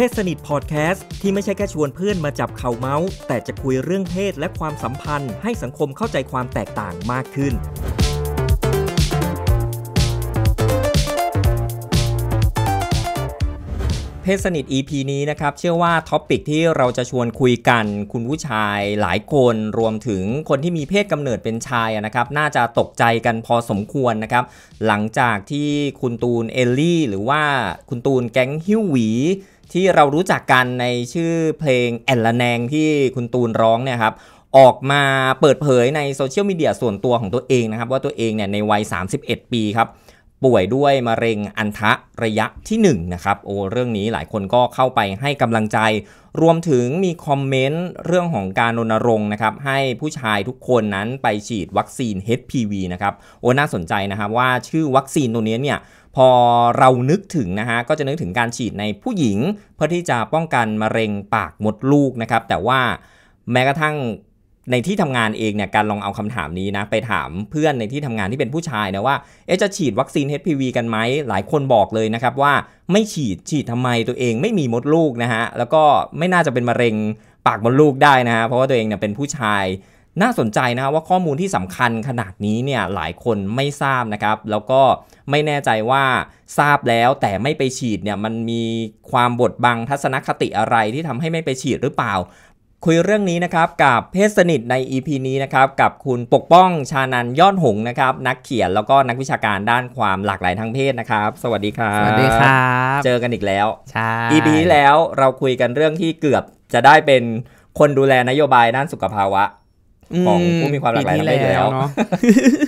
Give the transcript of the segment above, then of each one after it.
เพศสนิทพอดแคสต์ ที่ไม่ใช่แค่ชวนเพื่อนมาจับเข่าเมาส์ แต่จะคุยเรื่องเพศและความสัมพันธ์ให้สังคมเข้าใจความแตกต่างมากขึ้น เพศสนิท EP นี้นะครับเชื่อว่าท็อปิกที่เราจะชวนคุยกัน คุณผู้ชายหลายคนรวมถึงคนที่มีเพศกำเนิดเป็นชายนะครับน่าจะตกใจกันพอสมควรนะครับ หลังจากที่คุณตูนเอลลี่ หรือว่าคุณตูนแก๊งฮิวหวีที่เรารู้จักกันในชื่อเพลงแอนละแนงที่คุณตูนร้องเนี่ยครับออกมาเปิดเผยในโซเชียลมีเดียส่วนตัวของตัวเองนะครับ ว่าตัวเองเนี่ยในวัย 31 ปีครับ ป่วยด้วยมะเร็งอันทะระยะที่ 1 นะครับโอ้เรื่องนี้หลายคนก็เข้าไปให้กำลังใจ รวมถึงมีคอมเมนต์เรื่องของการรณรงค์นะครับ ให้ผู้ชายทุกคนนั้นไปฉีดวัคซีน HPV นะครับโอ้น่าสนใจนะครับว่าชื่อวัคซีนตัวนี้เนี่ยพอเรานึกถึงนะฮะก็จะนึกถึงการฉีดในผู้หญิง เพื่อที่จะป้องกันมะเร็งปากมดลูกนะครับแต่ว่าแม้กระทั่งในที่ทำงานเองเนี่ยการลองเอาคำถามนี้นะไปถามเพื่อนในที่ทำงานที่เป็นผู้ชายนะว่าเอ๊จะฉีดวัคซีน HPV กันไหมหลายคนบอกเลยนะครับว่าไม่ฉีดฉีดทำไมตัวเองไม่มีมดลูกนะฮะแล้วก็ไม่น่าจะเป็นมะเร็งปากมดลูกได้นะฮะเพราะว่าตัวเองเนี่ยเป็นผู้ชายน่าสนใจนะว่าข้อมูลที่สำคัญขนาดนี้เนี่ยหลายคนไม่ทราบนะครับ แล้วก็ไม่แน่ใจว่าทราบแล้วแต่ไม่ไปฉีดเนี่ยมันมีความบดบังทัศนคติอะไรที่ทำให้ไม่ไปฉีดหรือเปล่า คุยเรื่องนี้นะครับ กับเพศสนิทใน EP นี้นะครับ กับคุณปกป้องชานันยอดหงนะครับนักเขียนแล้วก็นักวิชาการด้านความหลากหลายทางเพศนะครับ สวัสดีครับสวัสดีครับเจอกันอีกแล้วใช่ EP แล้วเราคุยกันเรื่องที่เกือบจะได้เป็นคนดูแลนโยบายด้านสุขภาวะของผู้มีความหลากหลายทางเพศอยู่แล้ว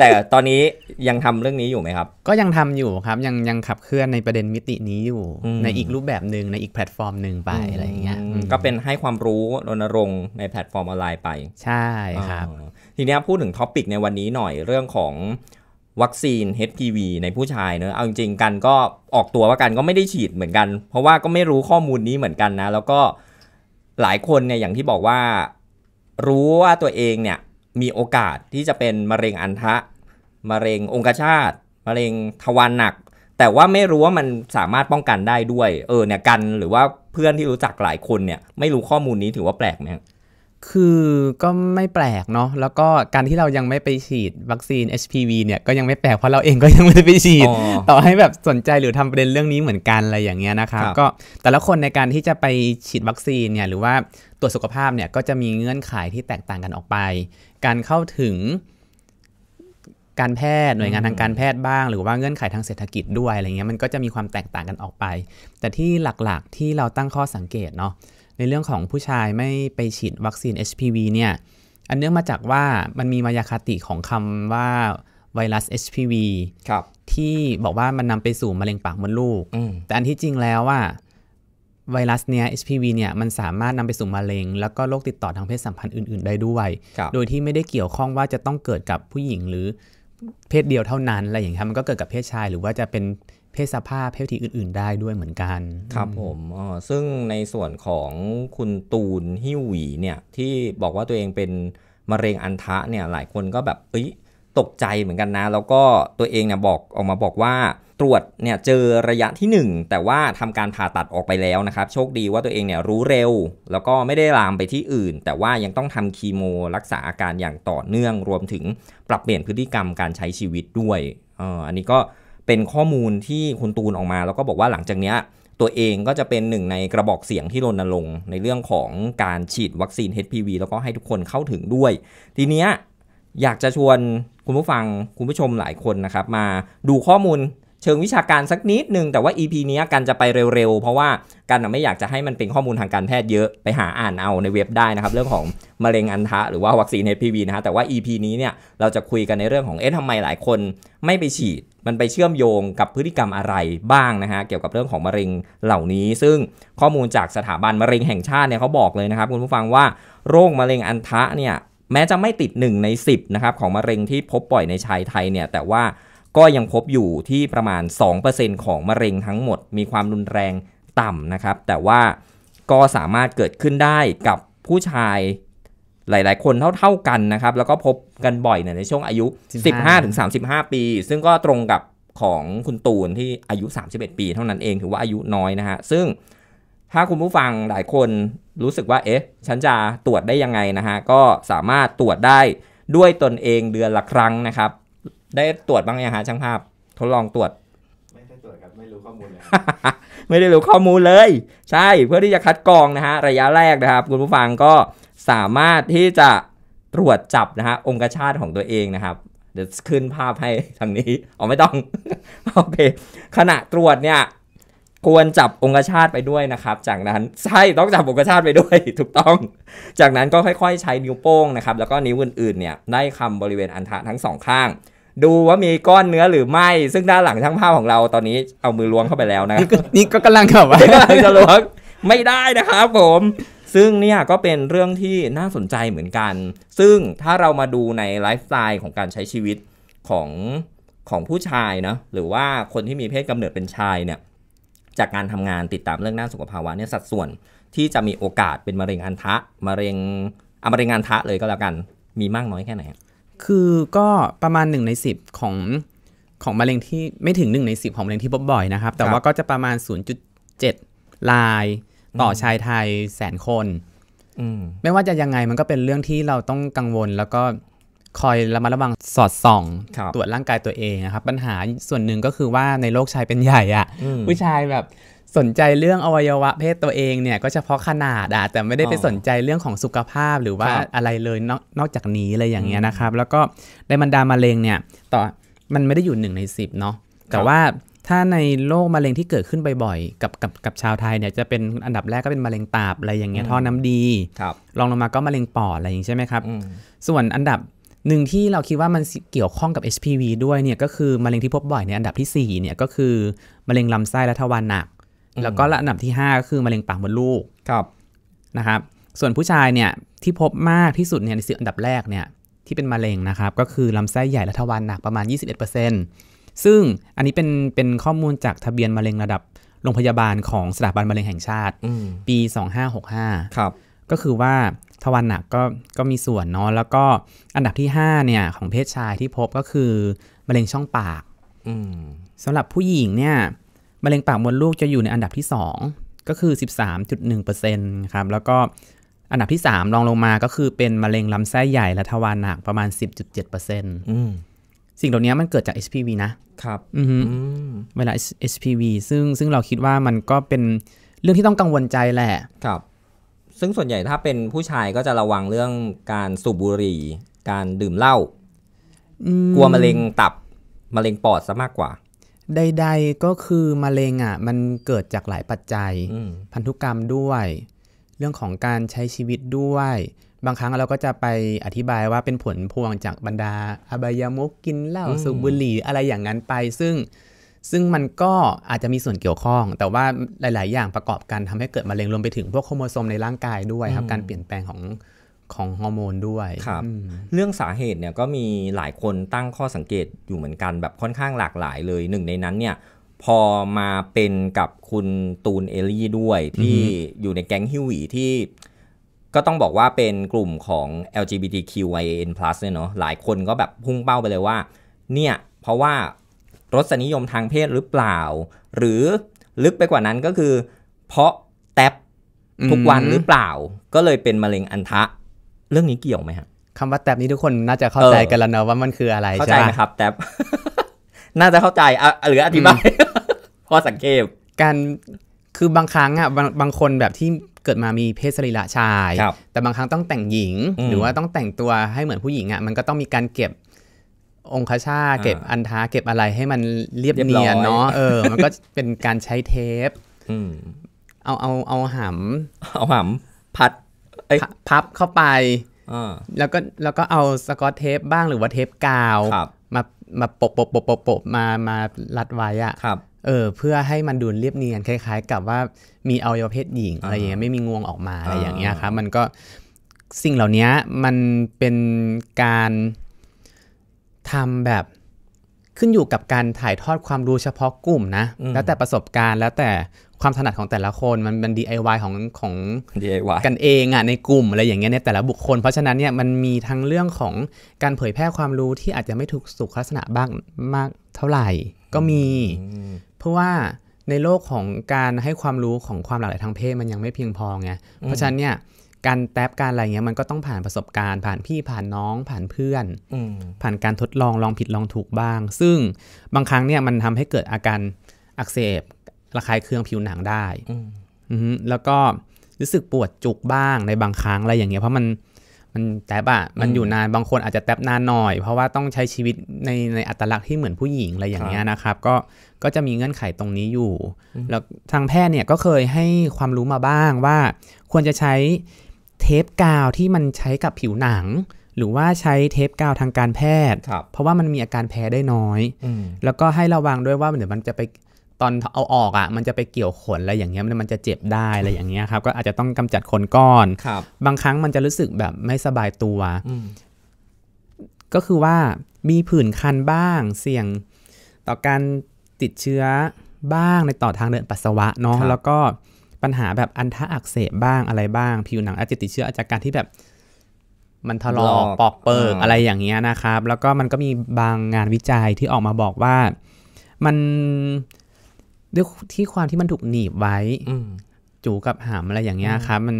แต่ตอนนี้ยังทำเรื่องนี้อยู่ไหมครับ ก็ยังทำอยู่ครับยังยังขับเคลื่อนในประเด็นมิตินี้อยู่ ในอีกรูปแบบหนึ่งในอีกแพลตฟอร์มหนึ่งไปอะไรอย่างเงี้ยก็เป็นให้ความรู้รณรงค์ในแพลตฟอร์มออนไลน์ไป ใช่ครับทีนี้พูดถึงท็อปิกในวันนี้หน่อยเรื่องของวัคซีน HPV ในผู้ชายเนอะเอาจริงๆกันก็ออกตัวว่ากันก็ไม่ได้ฉีดเหมือนกัน เพราะว่าก็ไม่รู้ข้อมูลนี้เหมือนกันนะ แล้วก็หลายคนเนี่ยอย่างที่บอกว่ารู้ว่าตัวเองเนี่ยมีโอกาสที่จะเป็นมะเร็งอันทะ มะเร็งองคชาตมะเร็งทวารหนัก แต่ว่าไม่รู้ว่ามันสามารถป้องกันได้ด้วยเออเนี่ยกันหรือว่าเพื่อนที่รู้จักหลายคนเนี่ยไม่รู้ข้อมูลนี้ถือว่าแปลกไหมคือก็ไม่แปลกเนาะแล้วก็การที่เรายังไม่ไปฉีดวัคซีน HPV เนี่ยก็ยังไม่แปลกเพราะเราเองก็ยังไม่ได้ไปฉีด ต่อให้แบบสนใจหรือทำประเด็นเรื่องนี้เหมือนกันอะไรอย่างเงี้ยนะครับก็แต่ละคนในการที่จะไปฉีดวัคซีนเนี่ยหรือว่าตรวจสุขภาพเนี่ย ก็จะมีเงื่อนไขที่แตกต่างกันออกไป การเข้าถึง การแพทย์หน่วยงานทางการแพทย์บ้างหรือว่าเงื่อนไขทางเศรษฐกิจด้วยอะไรเงี้ยมันก็จะมีความแตกต่างกันออกไป แต่ที่หลักๆ ที่เราตั้งข้อสังเกตเนาะในเรื่องของผู้ชายไม่ไปฉีดวัคซีน HPV เนี่ย อันเนื่องมาจากว่ามันมีมายาคติของคำว่าไวรัส HPV ครับ ที่บอกว่ามันนำไปสู่มะเร็งปากมดลูกแต่อันที่จริงแล้วว่าไวรัสเนี่ย HPV เนี่ย มันสามารถนำไปสู่มะเร็งแล้วก็โรคติดต่อทางเพศสัมพันธ์อื่นๆได้ด้วย โดยที่ไม่ได้เกี่ยวข้องว่าจะต้องเกิดกับผู้หญิงหรือเพศเดียวเท่านั้นอะไรอย่างนี้มันก็เกิดกับเพศชาย หรือว่าจะเป็นเพศสภาพเพศที่อื่น ๆ ได้ด้วยเหมือนกัน ครับผม อ๋อ ซึ่งในส่วนของคุณตูนฮิวหวีเนี่ยที่บอกว่าตัวเองเป็นมะเร็งอันทะเนี่ยหลายคนก็แบบเอ้ยตกใจเหมือนกันนะแล้วก็ตัวเองเนี่ยบอกออกมาบอกว่าตรวจเนี่ยเจอระยะที่ 1 แต่ว่าทำการผ่าตัดออกไปแล้วนะครับโชคดีว่าตัวเองเนี่ยรู้เร็ว แล้วก็ไม่ได้ลามไปที่อื่น แต่ว่ายังต้องทำคีโม รักษาอาการอย่างต่อเนื่องรวมถึง ปรับเปลี่ยนพฤติกรรมการใช้ชีวิตด้วยอออันนี้ก็เป็นข้อมูลที่คุณตูนออกมา แล้วก็บอกว่าหลังจากเนี้ย ตัวเองก็จะเป็นหนึ่งในกระบอกเสียงที่รณรงค์ในเรื่องของการฉีดวัคซีน HPV แล้วก็ให้ทุกคนเข้าถึงด้วย ทีเนี้ยอยากจะชวนคุณผู้ฟัง คุณผู้ชมหลายคนนะครับมาดูข้อมูลเชิงวิชาการสักนิดหนึ่งแต่ว่า EP นี้กันจะไปเร็วๆเพราะว่ากันไม่อยากจะให้มันเป็นข้อมูลทางการแพทย์เยอะไปหาอ่านเอาในเว็บได้นะครับ เรื่องของมะเร็งอันทะหรือว่าวัคซีน HPV นะฮะแต่ว่า EP นี้เนี่ยเราจะคุยกันในเรื่องของเอ๊ะทำไมหลายคนไม่ไปฉีดมันไปเชื่อมโยงกับพฤติกรรมอะไรบ้างนะฮะเกี่ยวกับเรื่องของมะเร็งเหล่านี้ ซึ่งข้อมูลจากสถาบันมะเร็งแห่งชาติเนี่ยเขาบอกเลยนะครับคุณผู้ฟังว่าโรคมะเร็งอันทะเนี่ยแม้จะไม่ติด1ใน10นะครับของมะเร็งที่พบบ่อยในชายไทยเนี่ยแต่ว่าก็ยังพบอยู่ที่ประมาณ2%ของมะเร็งทั้งหมดมีความรุนแรงต่ำนะครับแต่ว่าก็สามารถเกิดขึ้นได้กับผู้ชายหลาย ๆ คนเท่า ๆกันนะครับแล้วก็พบกันบ่อยน่ยในช่วงอายุ 15-35 ปี ซึ่งก็ตรงกับของคุณตูนที่อายุ 31 ปี เท่านั้นเองถือว่าอายุน้อยนะฮะซึ่งถ้าคุณผู้ฟังหลายคนรู้สึกว่า เอ๊ะฉันจะตรวจได้ยังไงนะฮะก็สามารถตรวจได้ด้วยตนเองเดือนละครั้งนะครับ ได้ตรวจบ้างยังฮะช่างภาพทดลองตรวจไม่ได้ตรวจครับ ไม่รู้ข้อมูลเลยไม่ได้รู้ข้อมูลเลย ใช่เพื่อที่จะคัดกรองนะฮะระยะแรกนะครับ คุณผู้ฟังก็สามารถที่จะตรวจจับนะฮะองคชาตของตัวเองนะครับเดี๋ยวขึ้นภาพให้ทางนี้อ๋อไม่ต้องโอเคขณะตรวจเนี่ยควรจับองคชาตไปด้วยนะครับ จากนั้นใช่ต้องจับองคชาตไปด้วยถูกต้อง จากนั้นก็ค่อยๆ ใช้นิ้วโป้งนะครับแล้วก็นิ้วอื่นๆเนี่ยได้คำบริเวณอันทะทั้งสองข้าง ดูว่ามีก้อนเนื้อหรือไม่ ซึ่งด้านหลังช่างภาพของเราตอนนี้เอามือล้วงเข้าไปแล้วนะครับนี่ก็กำลังเข้าไปจะล้วงไม่ได้นะครับผมซึ่งเนี่ยก็เป็นเรื่องที่น่าสนใจเหมือนกัน ซึ่งถ้าเรามาดูในไลฟ์สไตล์ของการใช้ชีวิตของของผู้ชายนะหรือว่าคนที่มีเพศกำเนิดเป็นชายเนี่ยจากการทำงานติดตามเรื่องด้านสุขภาวะเนี่ยสัดส่วนที่จะมีโอกาสเป็นมะเร็งอันทะ มะเร็งอมะเร็งอันทะเลยก็แล้วกันมีมากน้อยแค่ไหนคือก็ประมาณหนึ่งในสิบของของมะเร็งที่ไม่ถึงหนึ่งในสิบของมะเร็งที่พบบ่อยนะครับ แต่ว่าก็จะประมาณ 0.7ลายต่อชายไทยแสนคนมไม่ว่าจะยังไงมันก็เป็นเรื่องที่เราต้องกังวลแล้วก็คอยระมัดระวังสอดส่อง ตรวจร่างกายตัวเองนะครับปัญหาส่วนหนึ่งก็คือว่าในโลกชายเป็นใหญ่อะ่ะผู้ชายแบบสนใจเรื่องอวัยวะ เพศตัวเองเนี่ยก็เฉพาะขนาดอะแต่ไม่ได้ไปสนใจเรื่องของสุขภาพหรือว่าอะไรเลยนอกนอกจากนี้อะไรอย่างเงี้ยนะครับ แล้วก็ในบรรดามะเร็งเนี่ยต่อ มันไม่ได้อยู่หนึ่งในสิบเนาะ แต่ว่าถ้าในโรคมะเร็งที่เกิดขึ้นบ่อยๆ กับกับกับชาวไทยเนี่ยจะเป็นอันดับแรกก็เป็นมะเร็งตับอะไรอย่างเงี้ยท่อน้ำดีครับรองลงมาก็มะเร็งปอดอะไรอย่างี้ใช่ไหมครับส่วนอันดับหนึ่งที่เราคิดว่ามันเกี่ยวข้องกับ HPV ด้วยเนี่ยก็คือมะเร็งที่พบบ่อยในอันดับที่4เนี่ยก็คือมะเร็งลำไส้และทวารหนัก แล้วก็อันดับที่ 5 ก็คือ มะเร็งปากมดลูก ครับ นะครับ ส่วนผู้ชายเนี่ยที่พบมากที่สุดเนี่ยในสิอันดับแรกเนี่ยที่เป็นมะเร็งนะครับก็คือลำไส้ใหญ่และทวารหนักประมาณ21%ซึ่งอันนี้เป็นเป็นข้อมูลจากทะเบียนมะเร็งระดับโรงพยาบาลของสถาบันมะเร็งแห่งชาติปี 2565ครับ ก็คือว่าทวารหนักก็ก็มีส่วนเนาะแล้วก็อันดับที่ 5 เนี่ย ของเพศชายที่พบก็คือมะเร็งช่องปากสำหรับผู้หญิงเนี่ยมะเร็งปากมดลูกจะอยู่ในอันดับที่ 2 ก็คือ 13.1%ครับ แล้วก็อันดับที่3รองลงมาก็คือเป็นมะเร็งลำไส้ใหญ่และทวารหนักประมาณ 10.7%สิ่งเหล่านี้มันเกิดจาก HPV นะครับเวลา HPV ซึ่งซึ่งเราคิดว่ามันก็เป็นเรื่องที่ต้องกังวลใจแหละครับซึ่งส่วนใหญ่ถ้าเป็นผู้ชายก็จะระวังเรื่องการสูบบุหรี่ การดื่มเหล้ากลัวมะเร็งตับ มะเร็งปอดซะมากกว่า ใดๆก็คือมะเร็งอ่ะ มันเกิดจากหลายปัจจัย พันธุกรรมด้วย เรื่องของการใช้ชีวิตด้วย บางครั้งเราก็จะไปอธิบายว่าเป็นผลพวงจากบรรดาอบายามุกกินเหล้า สูบบุหรี่อะไรอย่างนั้นไป ซึ่งซึ่งมันก็อาจจะมีส่วนเกี่ยวข้อง แต่ว่าหลายๆ อย่างประกอบกันทำให้เกิดมะเร็งรวมไปถึงพวกโครโมโซมในร่างกายด้วยครับการเปลี่ยนแปลงของของฮอร์โมนด้วยครับเรื่องสาเหตุเนี่ยก็มีหลายคนตั้งข้อสังเกตอยู่เหมือนกันแบบค่อนข้างหลากหลายเลยหนึ่งในนั้นเนี่ย พอมาเป็นกับคุณตูนเอลี่ด้วย ที่อยู่ในแก๊งฮิวีที่ก็ต้องบอกว่าเป็นกลุ่มของ LGBTQIAN+ เนี่ยเนาะหลายคนก็แบบพุ่งเป้าไปเลยว่าเนี่ยเพราะว่ารสนิยมทางเพศหรือเปล่า หรือลึกไปกว่านั้นก็คือ เพราะแท็บทุกวันหรือเปล่า ก็เลยเป็นมะเร็งอันทะเรื่องนี้เกี่ยวไหมฮะคำว่าแท็บนี้ทุกคนน่าจะเข้าใจกันแล้วเนาะว่ามันคืออะไรเข้าใจไหมครับแท็บน่าจะเข้าใจหรืออธิบายพอสังเกตการคือบางครั้งอ่ะบางบางคนแบบที่เกิดมามีเพศสรีระชายแต่บางครั้งต้องแต่งหญิง หรือว่าต้องแต่งตัวให้เหมือนผู้หญิงอ่ะมันก็ต้องมีการเก็บองคชาเก็บอันท้าเก็บอะไรให้มันเรียบเนียนเนาะเออ มันก็เป็นการใช้เทปเอาเอาเอาหำเอาหำพัดพับเข้าไปแล้วก็แล้วก็เอาสกอตเทปบ้างหรือว่าเทปกาวมามาปบปบปบปบปบมามารัดไว้อะเออ เพื่อให้มันดูเรียบเนียนคล้าย ๆ กับว่ามีอวัยวะเพศหญิงอะไรอย่างเงี้ยไม่มีงวงออกมาอะไรอย่างเงี้ยครับ มันก็สิ่งเหล่านี้มันเป็นการทำแบบขึ้นอยู่กับการถ่ายทอดความรู้เฉพาะกลุ่มนะ แล้วแต่ประสบการณ์แล้วแต่ความถนัดของแต่ละคนมันมัน DIY ของของ DIY กันเองอ่ะในกลุ่มอะไรอย่างเงี้ยในแต่ละบุคคล เพราะฉะนั้นเนี่ยมันมีทั้งเรื่องของการเผยแพร่ความรู้ที่อาจจะไม่ถูกสุขลักษณะบ้างมากเท่าไหร่ ก็มีเพราะว่าในโลกของการให้ความรู้ของความหลากหลายทางเพศมันยังไม่เพียงพอไงเพราะฉะนั้นเนี่ยการแท็บการอะไรเงี้ยมันก็ต้องผ่านประสบการณ์ผ่านพี่ผ่านน้องผ่านเพื่อนผ่านการทดลองลองผิดลองถูกบ้าง ซึ่งบางครั้งเนี่ยมันทำให้เกิดอาการอักเสบระคายเคืองผิวหนังได้แล้วก็รู้สึกปวดจุกบ้างในบางครั้งอะไรอย่างเงี้ย เพราะมันมันแทบอ่ะมันอยู่นานบางคนอาจจะแทบนานหน่อย เพราะว่าต้องใช้ชีวิตในในอัตลักษณ์ที่เหมือนผู้หญิงอะไรอย่างเงี้ยนะครับ ก็ก็จะมีเงื่อนไขตรงนี้อยู่ แล้วทางแพทย์เนี่ยก็เคยให้ความรู้มาบ้างว่าควรจะใช้เทปกาวที่มันใช้กับผิวหนัง หรือว่าใช้เทปกาวทางการแพทย์เพราะว่ามันมีอาการแพ้ได้น้อยแล้วก็ให้ระวังด้วยว่าเดี๋ยวมันจะไปตอนเอาออกอะ่ะ มันจะไปเกี่ยวขน อะไรอย่างเงี้ยมันจะเจ็บได้อะไรอย่างเงี้ยครับ ก็อาจจะต้องกำจัดขนก้อนครับ บางครั้งมันจะรู้สึกแบบไม่สบายตัวก็คือว่ามีผื่นคันบ้าง เสี่ยงต่อการติดเชื้อบ้างในต่อทางเดินปัสสาวะเนาะแล้วก็ปัญหาแบบอันทะอักเสบบ้างอะไรบ้างผิวหนังอาจจะติดเชื้ออาจาการที่แบบ มันทะลอกปอกเปิกอะไรอย่างเงี้ยนะครับ แล้วก็มันก็มีบางงานวิจัยที่ออกมาบอกว่ามันด้วยที่ความที่มันถูกหนีบไว้จูกับหามอะไรอย่างเงี้ยครับ มัน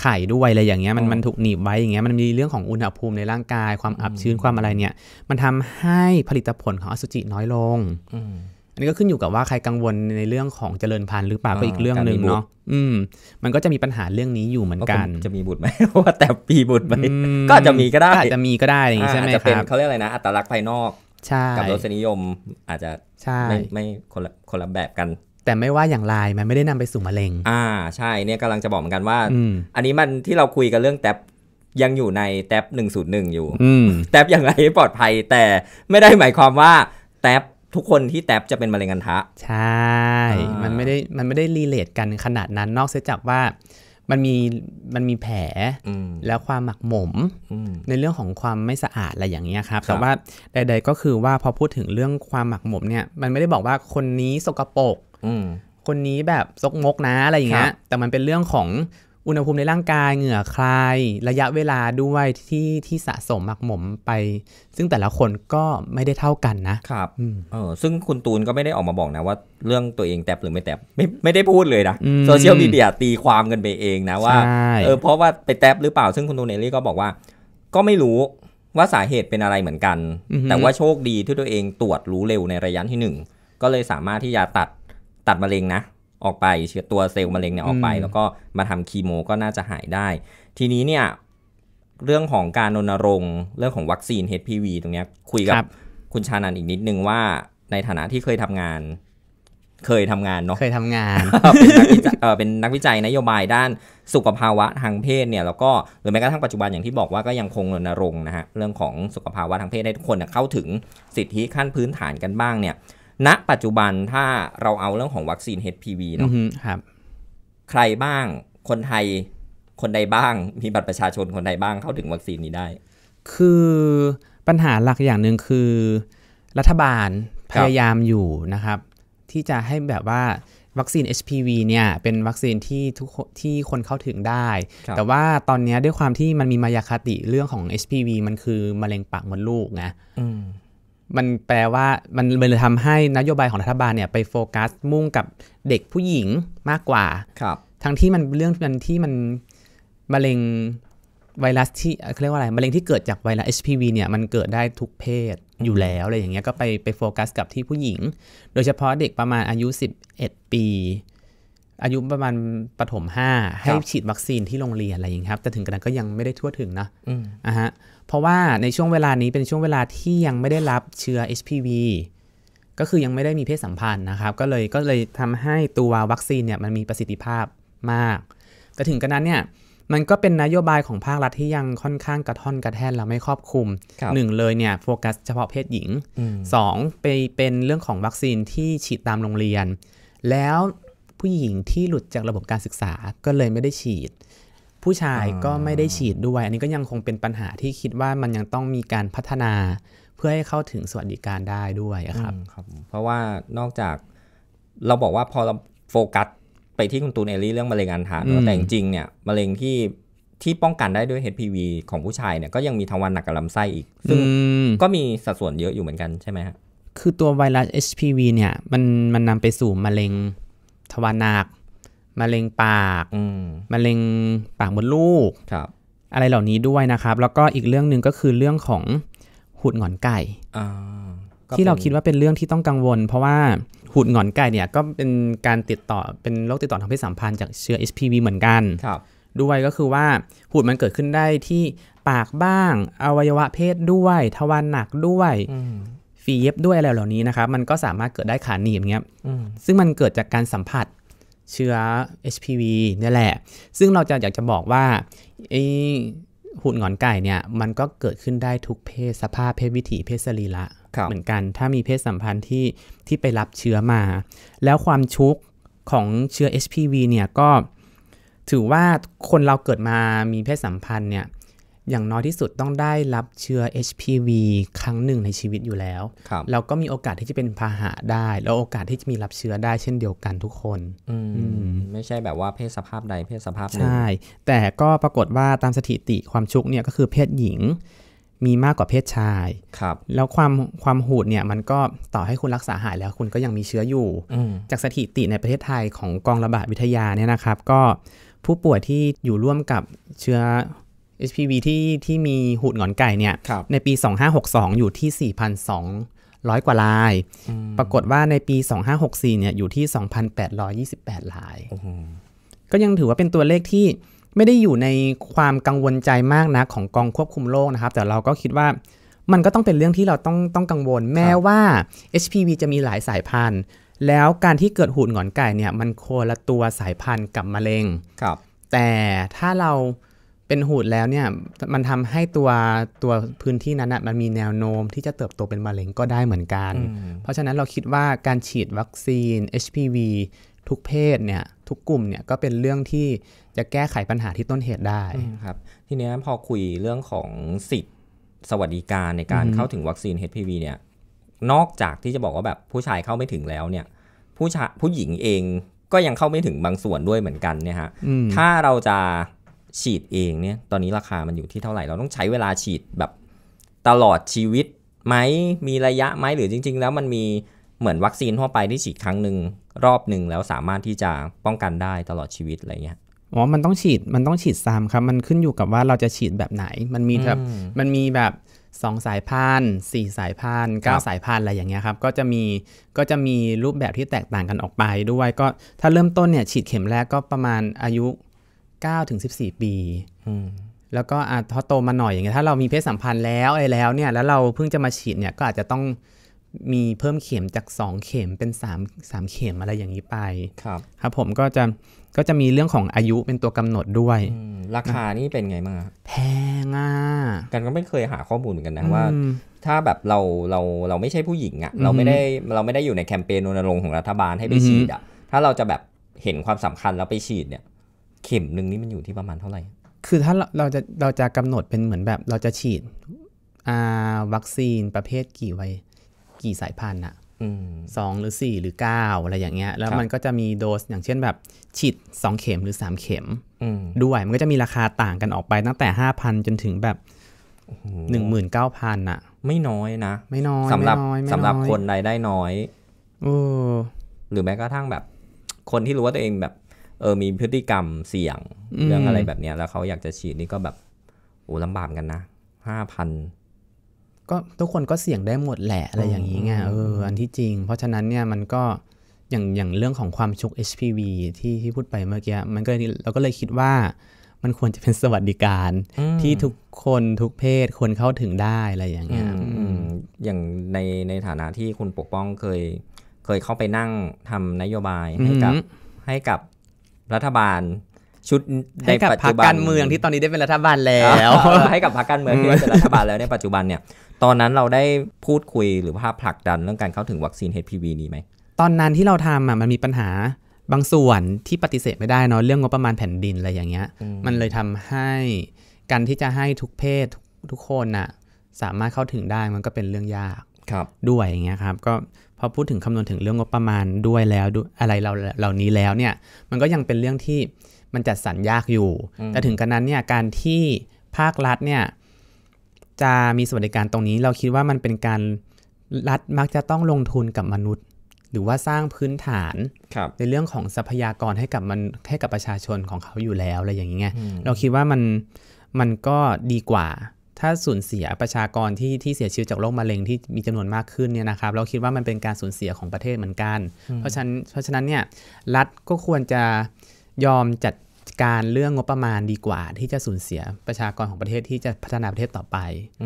ไข่ด้วยอะไรอย่างเงี้ยมันมันถูกหนีบไว้อย่างเงี้ย มันมีเรื่องของอุณหภูมิในร่างกายความอับชื้นความอะไรเนี่ย มันทำให้ผลิตผลของอสุจิน้อยลงอันนี้ก็ขึ้นอยู่กับว่าใครกังวลในเรื่องของเจริญพันธุ์หรือเปล่าก็อีกเรื่องหนึ่งเนาะอืมมันก็จะมีปัญหาเรื่องนี้อยู่เหมือนกันจะมีบุตรไหมว่าแต่ปีบุตรไหมก็จะมีก็ได้ อาจจะมีก็ได้อย่างนี้ใช่ไหมครับจะเป็นเขาเรียกอะไรนะ อัตลักษณ์ภายนอกกับรสนิยมอาจจะไม่ไม่คนละคนละแบบกัน แต่ไม่ว่าอย่างไรมันไม่ได้นำไปสู่มะเร็ง อ่าใช่เนี่ยกำลังจะบอกเหมือนกันว่าอันนี้มันที่เราคุยกันเรื่องแท็บยังอยู่ในแท็บหนึ่งศูนย์หนึ่งอยู่แท็บอย่างไรปลอดภัย แต่ไม่ได้หมายความว่าแท็บทุกคนที่แทบจะเป็นมะเร็งกันทะใช่ มันไม่ได้ มันไม่ได้รีเลทกันขนาดนั้น นอกเสียจากว่า มันมี มันมีแผลแล้วความหมักหมม ในเรื่องของความไม่สะอาดอะไรอย่างเงี้ยครับ แต่ว่าใด ๆ ก็คือว่าพอพูดถึงเรื่องความหมักหมมเนี่ย มันไม่ได้บอกว่าคนนี้ สกปรกคนนี้แบบซกมกนะอะไรอย่างเงี้ย แต่มันเป็นเรื่องของอุณหภูมิในร่างกายเหงื่อคลาย ระยะเวลาด้วยที่ที่สะสมหมักหมมไป ซึ่งแต่ละคนก็ไม่ได้เท่ากันนะครับเออซึ่งคุณตูนก็ไม่ได้ออกมาบอกนะว่าเรื่องตัวเองแตบหรือไม่แตบไม่ไม่ได้พูดเลยนะโซเชียลมีเดียตีความกันไปเองนะว่าเออเพราะว่าไปแตบหรือเปล่าซึ่งคุณตูนเอลลี่ก็บอกว่าก็ไม่รู้ว่าสาเหตุเป็นอะไรเหมือนกัน แต่ว่าโชคดีที่ตัวเองตรวจรู้เร็วในระยะที่หนึ่งก็เลยสามารถที่จะตัดตัดมะเร็งนะออกไปเชื้อตัวเซลล์มะเร็งเนี่ยออกไป แล้วก็มาทำคีโม ก็น่าจะหายได้ ทีนี้เนี่ยเรื่องของการรณรงค์เรื่องของวัคซีน HPV ตรงนี้คุยกับคุณชานันอีกนิดนึง ว่าในฐานะที่เคยทำงาน เคยทำงานเนาะเคยทำงาน เป็นนักวิจัยนโยบายด้านสุขภาวะทางเพศเนี่ยแล้วก็หรือแม้กระทั่งปัจจุบันอย่างที่บอกว่าก็ยังคงรณรงค์นะฮะเรื่องของสุขภาวะทางเพศให้ทุกคนเข้าถึงสิทธิขั้นพื้นฐานกันบ้างเนี่ยณ ปัจจุบันถ้า เราเอาเรื่องของวัคซีน HPV เนาะครับ ใครบ้างคนไทยคนใดบ้าง มีบัตรประชาชนคนใดบ้างเข้าถึงวัคซีนนี้ได้ คือปัญหาหลักอย่างหนึ่งคือ รัฐบาลพยายามอยู่นะครับ ที่จะให้แบบว่าวัคซีน HPV เนี่ย เป็นวัคซีนที่ทุกที่คนเข้าถึงได้ แต่ว่าตอนนี้ด้วยความที่มันมีมายาคติเรื่องของ HPV มันคือมะเร็งปากมดลูก นะมันแปลว่ามันเลยทำให้นโยบายของรัฐบาลเนี่ยไปโฟกัสมุ่งกับเด็กผู้หญิงมากกว่า ครับ ทั้งที่มันเรื่องนั้นที่มันมะเร็งไวรัสที่เขาเรียกว่าอะไร มะเร็งที่เกิดจากไวรัส HPV เนี่ย มันเกิดได้ทุกเพศอยู่แล้วอะไรอย่างเงี้ยก็ไปไปโฟกัสกับที่ผู้หญิง โดยเฉพาะเด็กประมาณอายุ 11 ปีอายุประมาณปฐมห้าให้ฉีดวัคซีนที่โรงเรียนอะไรอย่างนี้ครับ แต่ถึงกระนั้นก็ยังไม่ได้ทั่วถึงนะอ่ะฮะเพราะว่าในช่วงเวลานี้เป็นช่วงเวลาที่ยังไม่ได้รับเชื้อ HPV ก็คือยังไม่ได้มีเพศสัมพันธ์นะครับ ก็เลยก็เลยทำให้ตัววัคซีนเนี่ยมันมีประสิทธิภาพมาก แต่ถึงกระนั้นเนี่ย มันก็เป็นนโยบายของภาครัฐที่ยังค่อนข้างกระท่อนกระแท่นและไม่ครอบคลุมหนึ่งเลยเนี่ยโฟกัสเฉพาะเพศหญิงสองไปเป็นเรื่องของวัคซีนที่ฉีดตามโรงเรียน แล้วผู้หญิงที่หลุดจากระบบการศึกษาก็เลยไม่ได้ฉีด ผู้ชายก็ไม่ได้ฉีดด้วย อันนี้ก็ยังคงเป็นปัญหาที่คิดว่ามันยังต้องมีการพัฒนา เพื่อให้เข้าถึงสวัสดิการได้ด้วยครับรบเพราะว่านอกจากเราบอกว่าพอเราโฟกัสไปที่คุณตูนเอลี่เรื่องมะเร็งอันธาแต่จริงเนี่ย มะเร็งที่ที่ป้องกันได้ด้วย HPV ของผู้ชายเนี่ยก็ยังมีทงวันหนักกับลำไส้อีก ซึ่งก็มีสัดส่วนเยอะอยู่เหมือนกันใช่ไหมฮะคือตัวไวรัส HPV เนี่ยมันมันนำไปสู่มะเร็งทวารหนักมะเร็งปากมะเร็งปากมดลูกครับ อะไรเหล่านี้ด้วยนะครับ แล้วก็อีกเรื่องหนึ่งก็คือเรื่องของ หูดหงอนไก่ ที่เราคิดว่าเป็นเรื่องที่ต้องกังวล เพราะว่าหูดหงอนไก่เนี่ยก็เป็นการติดต่อเป็นโรคติดต่อทางเพศสัมพันธ์จากเชื้อ HPV เหมือนกัน ครับ ด้วยก็คือว่าหูดมันเกิดขึ้นได้ที่ปากบ้าง อวัยวะเพศด้วย ทวารหนักด้วยฝีเย็บด้วยอะไรเหล่านี้นะครับมันก็สามารถเกิดได้ขาหนีบเงี้ยซึ่งมันเกิดจากการสัมผัสเชื้อ HPV นี่แหละ ซึ่งเราจะอยากจะบอกว่าไอหุ่นงอนไก่เนี่ย มันก็เกิดขึ้นได้ทุกเพศสภาพเพศวิถีเพศสรีระเหมือนกันถ้ามีเพศสัมพันธ์ที่ที่ไปรับเชื้อมา แล้วความชุกของเชื้อ HPV เนี่ยก็ถือว่าคนเราเกิดมามีเพศสัมพันธ์เนี่ยอย่างน้อยที่สุดต้องได้รับเชื้อ HPV ครั้งหนึ่งในชีวิตอยู่แล้ว เราก็มีโอกาสที่จะเป็นพาหะได้ แล้วโอกาสที่จะมีรับเชื้อได้เช่นเดียวกันทุกคนมไม่ใช่แบบว่าเพศสภาพใด เพศสภาพหนึ่งใช่แต่ก็ปรากฏว่าตามสถิติความชุกเนี่ยก็คือเพศหญิง มีมากกว่าเพศชายครับ แล้วความความหูดเนี่ยมันก็ต่อให้คุณรักษาหายแล้วคุณก็ยังมีเชื้ออยู่ จากสถิติในประเทศไทยของกองระบาดวิทยาเนี่ยนะครับ ก็ผู้ป่วยที่อยู่ร่วมกับเชื้อ HPV ที่ที่มีหูดหงอนไก่เนี่ยในปี 2562 อยู่ที่ 4,200 กว่าลาย ปรากฏว่าในปี 2564เนี่ยอยู่ที่ 2,828ลาย ก็ยังถือว่าเป็นตัวเลขที่ไม่ได้อยู่ในความกังวลใจมากนะ ของกองควบคุมโรคนะครับ แต่เราก็คิดว่ามันก็ต้องเป็นเรื่องที่เราต้องต้องกังวล แม้ว่า HPV จะมีหลายสายพันธุ์ แล้วการที่เกิดหูดหงอนไก่เนี่ยมันโคละตัวสายพันธุ์กับมะเร็งครับ แต่ถ้าเราเป็นหูดแล้วเนี่ยมันทำให้ตัวตัวพื้นที่นั้นนะมันมีแนวโน้มที่จะเติบโตเป็นมะเร็งก็ได้เหมือนกัน เพราะฉะนั้นเราคิดว่าการฉีดวัคซีน HPV ทุกเพศเนี่ยทุกกลุ่มเนี่ยก็เป็นเรื่องที่จะแก้ไขปัญหาที่ต้นเหตุได้ครับทีนี้พอคุยเรื่องของสิทธิสวัสดิการในการเข้าถึงวัคซีน HPV เนี่ยนอกจากที่จะบอกว่าแบบผู้ชายเข้าไม่ถึงแล้วเนี่ยผู้ชายผู้หญิงเองก็ยังเข้าไม่ถึงบางส่วนด้วยเหมือนกันเนี่ยฮะถ้าเราจะฉีดเองเนี่ยตอนนี้ราคามันอยู่ที่เท่าไหร่เราต้องใช้เวลาฉีดแบบตลอดชีวิตไหมมีระยะไหมหรือจริงๆ แล้วมันมีเหมือนวัคซีนทั่วไปที่ฉีดครั้งหนึ่งรอบหนึ่งแล้วสามารถที่จะป้องกันได้ตลอดชีวิตอะไรเงี้ยอ๋อมันต้องฉีดมันต้องฉีดซ้ำครับมันขึ้นอยู่กับว่าเราจะฉีดแบบไหนมันมีแบบมันมีแบบสองสายพันสี่สายพันเก้าสายพันอะไรอย่างเงี้ยครับก็จะมีก็จะมีรูปแบบที่แตกต่างกันออกไปด้วยก็ถ้าเริ่มต้นเนี่ยฉีดเข็มแรกก็ประมาณอายุ9ถึง14 ปี แล้วก็อ่ะพอโตมาหน่อยอย่างเงี้ยถ้าเรามีเพศสัมพันธ์แล้วอะไรแล้วเนี่ยแล้วเราเพิ่งจะมาฉีดเนี่ยก็อาจจะต้องมีเพิ่มเข็มจาก 2 เข็มเป็น3 3เข็มอะไรอย่างนี้ไปครับครับผมก็จะก็จะมีเรื่องของอายุเป็นตัวกำหนดด้วยราคานี่เป็นไงมางแพงอ่ะกันก็ไม่เคยหาข้อมูลเหมือนกันนะว่าถ้าแบบเราเราเราไม่ใช่ผู้หญิงอ่ะเราไม่ได้เราไม่ได้อยู่ในแคมเปญรณรงค์ของรัฐบาลให้ไปฉีดอ่ะถ้าเราจะแบบเห็นความสำคัญแล้วไปฉีดเนี่ยเข็มหนึ่งนี่มันอยู่ที่ประมาณเท่าไหร่ คือถ้าเราเราจะเราจะกำหนดเป็นเหมือนแบบเราจะฉีดวัคซีนประเภทกี่ไวกี่สายพันธุ์อะสองหรือสี่หรือเก้าอะไรอย่างเงี้ย แล้วมันก็จะมีโดสอย่างเช่นแบบ ฉีดสองเข็มหรือสามเข็มด้วย มันก็จะมีราคาต่างกันออกไป ตั้งแต่ห้าพันจนถึงแบบหนึ่งหมื่นเก้าพันอะไม่น้อยนะ ไม่น้อยสำหรับสำหรับคนรายได้น้อยหรือแม้กระทั่งแบบ คนที่รู้ว่าตัวเองแบบเออ มีพฤติกรรมเสี่ยง เรื่องอะไรแบบเนี้ยแล้วเขาอยากจะฉีดนี่ก็แบบโอ้ลำบากกันนะห้าพันก็ทุกคนก็เสี่ยงได้หมดแหละอะไรอย่างนี้ไงเอออันที่จริงเพราะฉะนั้นเนี่ยมันก็อย่างอย่างเรื่องของความชุก HPV ที่ที่พูดไปเมื่อกี้มันก็เราก็เลยคิดว่ามันควรจะเป็นสวัสดิการ ที่ทุกคนทุกเพศควรเข้าถึงได้อะไรอย่างเงี้ยอย่างในในฐานะที่คุณปกป้องเคยเคยเข้าไปนั่งทำนโยบายให้กับให้กับรัฐบาลชุดในปัจจุบันการเมืองที่ตอนนี้ได้เป็นรัฐบาลแล้วให้กับพรรคการเมืองที่เป็นรัฐบาลแล้วในปัจจุบันเนี่ยตอนนั้นเราได้พูดคุยหรือว่าผลักดันเรื่องการเข้าถึงวัคซีน HPV นี้ไหม ตอนนั้นที่เราทำอ่ะมันมีปัญหาบางส่วนที่ปฏิเสธไม่ได้เนาะเรื่องงบประมาณแผ่นดินอะไรอย่างเงี้ย มันเลยทำให้การที่จะให้ทุกเพศทุกคนน่ะสามารถเข้าถึงได้มันก็เป็นเรื่องยากครับด้วยอย่างเงี้ยครับก็พอพูดถึงคำนวณถึงเรื่องงบประมาณด้วยแล้วอะไรเราเหล่านี้แล้วเนี่ยมันก็ยังเป็นเรื่องที่มันจัดสรรยากอยู่ แต่ถึงกระนั้นเนี่ยการที่ภาครัฐเนี่ยจะมีสวัสดิการตรงนี้ เราคิดว่ามันเป็นการรัฐมักจะต้องลงทุนกับมนุษย์ หรือว่าสร้างพื้นฐาน ในเรื่องของทรัพยากรให้กับมันให้กับประชาชนของเขาอยู่แล้วอะไรอย่างเงี้ยเราคิดว่ามันมันก็ดีกว่าถ้าสูญเสียประชากรที่ที่เสียชีวิตจากโรคมะเร็งที่มีจำนวนมากขึ้นเนี่ยนะครับ เราคิดว่ามันเป็นการสูญเสียของประเทศเหมือนกัน เพราะฉะนั้นเพราะฉะนั้นเนี่ยรัฐก็ควรจะยอมจัดการเรื่องงบประมาณดีกว่า ที่จะสูญเสียประชากรของประเทศที่จะพัฒนาประเทศต่อไปอ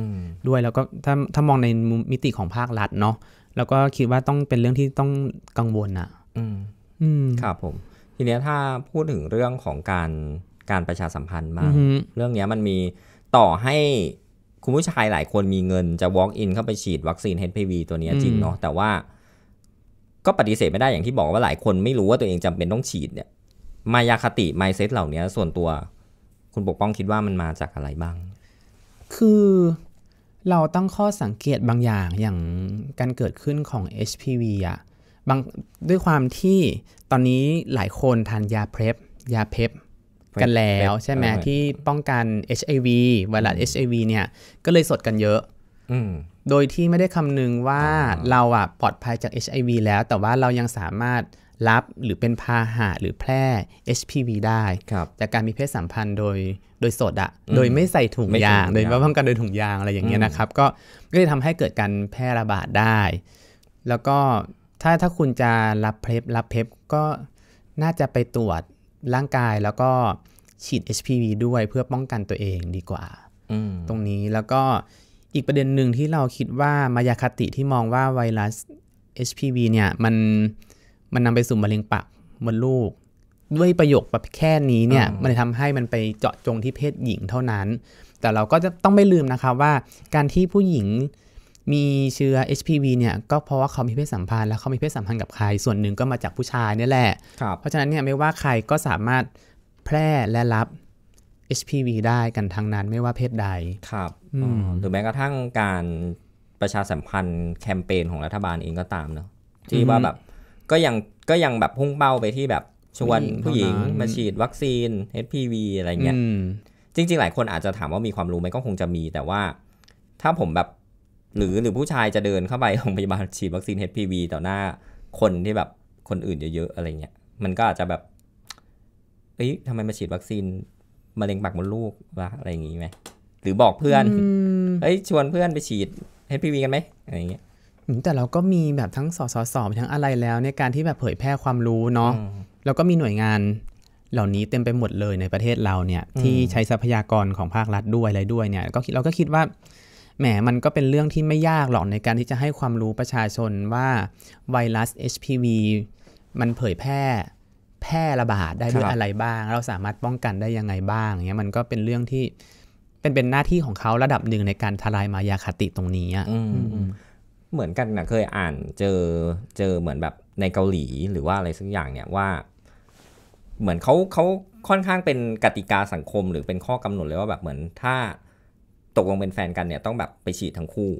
ด้วยแล้วก็ถ้าถ้ามองในมิติของภาครัฐเนาะแล้วก็คิดว่าต้องเป็นเรื่องที่ต้องกังวลอะ่ะครับผม ทีนี้ถ้าพูดถึงเรื่องของการการประชาสัมพันธ์มากเรื่องนี้มันมีต่อให้คุณผู้ชายหลายคนมีเงินจะ walk in เข้าไปฉีดวัคซีน HPV ตัวนี้จริงเนาะแต่ว่าก็ปฏิเสธไม่ได้อย่างที่บอกว่าหลายคนไม่รู้ว่าตัวเองจำเป็นต้องฉีดเนี่ยมายาคติไมเซ็ตเหล่านี้ส่วนตัว คุณปกป้องคิดว่ามันมาจากอะไรบ้าง คือเราตั้งข้อสังเกตบางอย่างอย่างการเกิดขึ้นของ HPV อ่ะบางด้วยความที่ตอนนี้หลายคนทานยาเพลฟยาเพฟกันแล้ว ใช่ไหมที่ป้องกัน HIV ไวรัส HIV เนี่ยก็เลยสดกันเยอะโดยที่ไม่ได้คำนึงว่าเราอ่ะ ปลอดภัยจาก HIV แล้ว แต่ว่าเรายังสามารถรับหรือเป็นพาหะหรือแพร่ HPV ได้จากการมีเพศสัมพันธ์โดยโดยสดอะโดยไม่ใส่ถุงยาง โดยว่าป้องกันโดยถุงยางอะไรอย่างเงี้ยนะครับ ก็ก็จะทำให้เกิดการแพร่ระบาดได้ แล้วก็ถ้าถ้าคุณจะรับเพลรับเพปก็น่าจะไปตรวจร่างกายแล้วก็ฉีด HPV ด้วยเพื่อป้องกันตัวเองดีกว่าตรงนี้แล้วก็อีกประเด็นหนึ่งที่เราคิดว่ามายาคติที่มองว่าไวรัส HPV เนี่ยมันมันนำไปสู่มะเร็งปากมดลูก ด้วยประโยคแบบแค่นี้เนี่ย มันทำให้มันไปเจาะจงที่เพศหญิงเท่านั้น แต่เราก็จะต้องไม่ลืมนะคะว่าการที่ผู้หญิงมีเชื้อ HPV เนี่ยก็เพราะว่าเขา มีเพศสัมพันธ์แล้วเขา มีเพศสัมพันธ์กับใครส่วนหนึ่งก็มาจากผู้ชายนี่แหละเพราะฉะนั้นเนี่ยไม่ว่าใครก็สามารถแพร่และรับ HPV ได้กันทั้งนั้น ไม่ว่าเพศใด ครับหรือแม้กระทั่งการประชาสัมพันธ์แคมเปญของรัฐบาลเองก็ตามเนาะที่ว่าแบบก็ยังก็ยังแบบพุ่งเป้าไปที่แบบชวนผู้หญิงมาฉีดวัคซีน HPV อะไรเงี้ยจริง ๆ หลายคนอาจจะถามว่ามีความรู้ไหมก็คงจะมี แต่ว่าถ้าผมแบบ หรือหรือผู้ชายจะเดินเข้าไปโรงพยาบาลฉีด วัคซีน HPV ต่อหน้าคนที่แบบคนอื่นเยอะๆอะไรเงี้ยมันก็อาจจะแบบเอ้ยทำไมมาฉีดวัคซีนมะเร็งปากมดลูกวะอะไรอย่างงี้ไหมหรือบอกเพื่อนเอ้ยชวนเพื่อนไปฉีดเฮปีวีกันไหมอะไรอย่างเงี้ยแต่เราก็มีแบบทั้ง สสสอบทั้งอะไรแล้วในการที่แบบเผยแพร่ความรู้เนาะ แล้วก็มีหน่วยงานเหล่านี้เต็มไปหมดเลยในประเทศเราเนี่ยที่ใช้ทรัพยากรของภาครัฐด้วยอะไรด้วยเนี่ย ก็เราก็คิดว่า แหม มันก็เป็นเรื่องที่ไม่ยากหรอกในการที่จะให้ความรู้ประชาชนว่าไวรัส HPV มันเผยแพร่แพร่ระบาดได้ด้วยอะไรบ้าง เราสามารถป้องกันได้ยังไงบ้างเนี้ยมันก็เป็นเรื่องที่เป็นเป็นหน้าที่ของเขาระดับหนึ่งในการทลายมายาคติตรงนี้อ่ะเหมือนกันนะเคยอ่านเจอเจอเหมือนแบบในเกาหลีหรือว่าอะไรสักอย่างเนี่ยว่า เหมือนเขาเขาค่อนข้างเป็นกติกาสังคม หรือเป็นข้อกำหนดเลยว่าแบบเหมือนถ้า ตกลงเป็นแฟนกันเนี่ย ต้องแบบไปฉีดทั้งคู่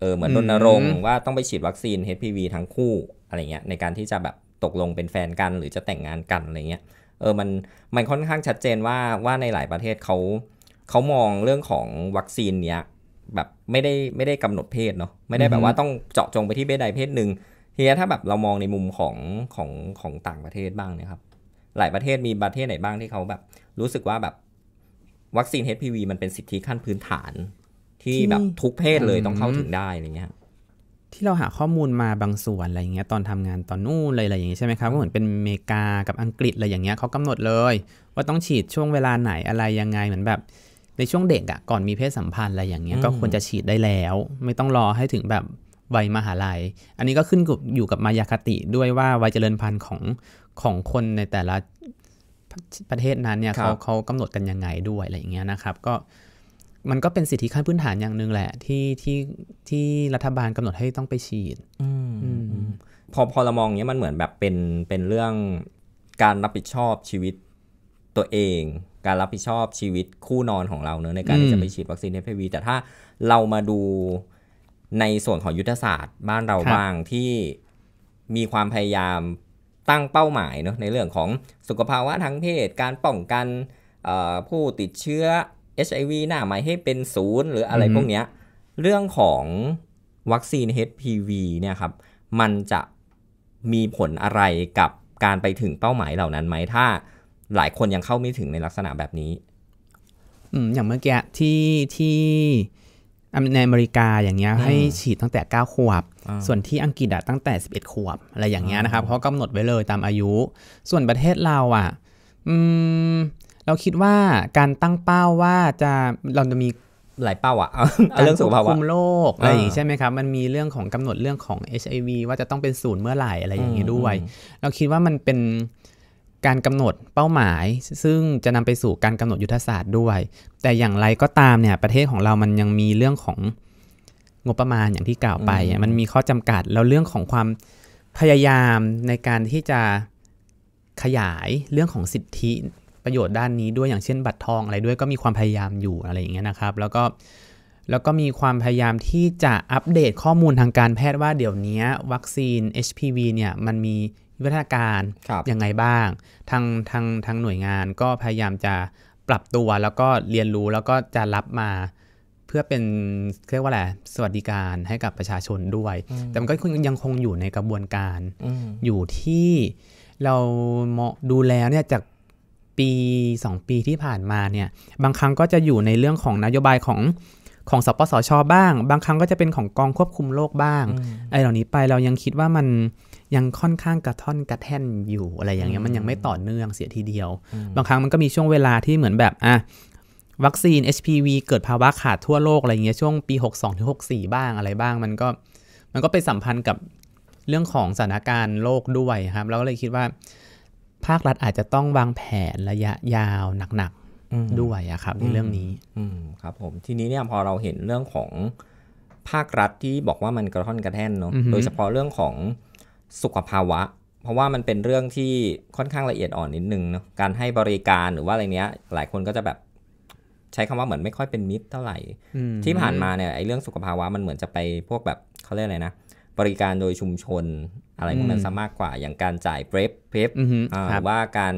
เออเหมือนรณรงค์ว่าต้องไปฉีดวัคซีน HPV ทั้งคู่อะไรเงี้ยในการที่จะแบบตกลงเป็นแฟนกันหรือจะแต่งงานกันอะไรเงี้ยเออมันมันค่อนข้างชัดเจนว่าว่าในหลายประเทศเขาเขามองเรื่องของวัคซีนเนี้ยแบบไม่ได้ไม่ได้กำหนดเพศเนาะไม่ได้แบบว่าต้องเจาะจงไปที่เพศใดเพศหนึ่งทีนี้ถ้าแบบเรามองในมุมของของของต่างประเทศบ้างนะครับ หลายประเทศมีประเทศไหนบ้างที่เขาแบบรู้สึกว่าแบบวัคซีน HPV มันเป็นสิทธิขั้นพื้นฐานที่แบบทุกเพศเลยต้องเข้าถึงได้อะไรเงี้ยที่เราหาข้อมูลมาบางส่วนอะไรอย่างเงี้ยตอนทำงานตอนนู่นอะไรอย่างเงี้ยใช่ไหมครับก็เหมือนเป็นอเมริกากับอังกฤษอะไรอย่างเงี้ยเขากำหนดเลย ว่าต้องฉีดช่วงเวลาไหนอะไรยังไงเหมือนแบบ ในช่วงเด็กอะ่ะก่อนมีเพศสัมพันธ์อะไรอย่างเงี้ยก็ควรจะฉีดได้แล้ว ไม่ต้องรอให้ถึงแบบวัยมหาลัย อันนี้ก็ขึ้นกับอยู่กับมายาคติด้วยว่าวัยเจริญพันธุ์ของของคนในแต่ละประเทศนั้นเนี่ยเขาเขากำหนดกันยังไงด้วยอะไรอย่างเงี้ยนะครับก็มันก็เป็นสิทธิขั้นพื้นฐานอย่างหนึ่งแหละที่ที่ที่รัฐบาลกำหนดให้ต้องไปฉีดอพอพอเรามองเนี้ยมันเหมือนแบบเป็นเป็นเรื่องการรับผิดชอบชีวิตตัวเอง การรับผิดชอบชีวิตคู่นอนของเราเนอะในการที่จะไปฉีดวัคซีนเอฟวีแต่ถ้าเรามาดูในส่วนของยุทธศาสตร์บ้านเราบ้างที่มีความพยายามตั้งเป้าหมายเนอะในเรื่องของสุขภาวะทางเพศการป้องกันผู้ติดเชื้อ HIV หน้าใหม่ให้เป็นศูนย์หรืออะไรพวกเนี้ย เรื่องของวัคซีน HPV เนี่ยครับ มันจะมีผลอะไรกับการไปถึงเป้าหมายเหล่านั้นไหมถ้าหลายคนยังเข้าไม่ถึงในลักษณะแบบนี้อย่างเมื่อกี้ที่ที่ในอเมริกาอย่างเงี้ยให้ฉีดตั้งแต่ 9 ขวบ ส่วนที่อังกฤษอะตั้งแต่ 11 ขวบ อะไรอย่างเงี้ยนะครับ เพราะกำหนดไว้เลยตามอายุ ส่วนประเทศเราอะอืมเราคิดว่าการตั้งเป้าว่าจะเราจะมีหลายเป้าอะเรื่องสุขภาวะคุมโรคอะไรอย่างนี้ใช่ไหมครับมันมีเรื่องของกำหนดเรื่องของ HIV ว่าจะต้องเป็นศูนย์เมื่อไหร่อะไรอย่างนี้ด้วย เราคิดว่ามันเป็นการกำหนดเป้าหมาย ซึ่งจะนำไปสู่การกำหนดยุทธศาสตร์ด้วย แต่อย่างไรก็ตามเนี่ยประเทศของเรามันยังมีเรื่องของงบประมาณอย่างที่กล่าวไปมันมีข้อจำกัดแล้วเรื่องของความพยายามในการที่จะขยายเรื่องของสิทธิประโยชน์ด้านนี้ด้วยอย่างเช่นบัตรทองอะไรด้วยก็มีความพยายามอยู่อะไรอย่างเงี้ยนะครับ แล้วก็แล้วก็มีความพยายามที่จะอัปเดตข้อมูลทางการแพทย์ว่าเดี๋ยวนี้วัคซีน HPV เนี่ยมันมีวิทยาการยังไงบ้าง ทางทางทางหน่วยงาน ก็พยายามจะปรับตัว แล้วก็เรียนรู้แล้วก็จะรับมาเพื่อเป็นเรียกว่าอะไรสวัสดิการให้กับประชาชนด้วย แต่มันก็ยังคงอยู่ในกระบวนการอยู่ที่เราเหมาะดูแลเนี่ยจากปี 2 ปีที่ผ่านมาเนี่ยบางครั้งก็จะอยู่ในเรื่องของนโยบายของของสปสช บ้าง บางครั้งก็จะเป็นของกองควบคุมโรคบ้างไอ้เหล่านี้ไปเรายังคิดว่ามันยังค่อนข้างกระท่อนกระแท่นอยู่อะไรอย่างเงี้ยมันยังไม่ต่อเนื่องเสียทีเดียว บางครั้งมันก็มีช่วงเวลาที่เหมือนแบบอ่ะวัคซีน HPV เกิดภาวะขาดทั่วโลกอะไรเงี้ยช่วงปี62ถึง64 บ้างอะไรบ้าง มันก็มันก็ไปสัมพันธ์กับเรื่องของสถานการณ์โลกด้วยครับเราก็เลยคิดว่าภาครัฐอาจจะต้องวางแผน ระยะยาวหนักๆด้วยอะครับในเรื่องนี้ครับ ผมทีนี้เนี่ยพอเราเห็นเรื่องของภาครัฐที่บอกว่ามันกระท่อนกระแท่นเนาะโดยเฉพาะเรื่องของสุขภาวะ เพราะว่ามันเป็นเรื่องที่ค่อนข้างละเอียดอ่อนนิดนึงเนาะการให้บริการหรือว่าอะไรเนี้ย หลายคนก็จะแบบใช้คำว่าเหมือนไม่ค่อยเป็นมิตรเท่าไหร่ที่ผ่านมาเนี่ยไอ้เรื่องสุขภาวะมันเหมือนจะไปพวกแบบเขาเรียกอะไรนะบริการโดยชุมชนอะไรพวกนั้นซะมากกว่าอย่างการจ่ายเพลฟเพฟหรือว่าการ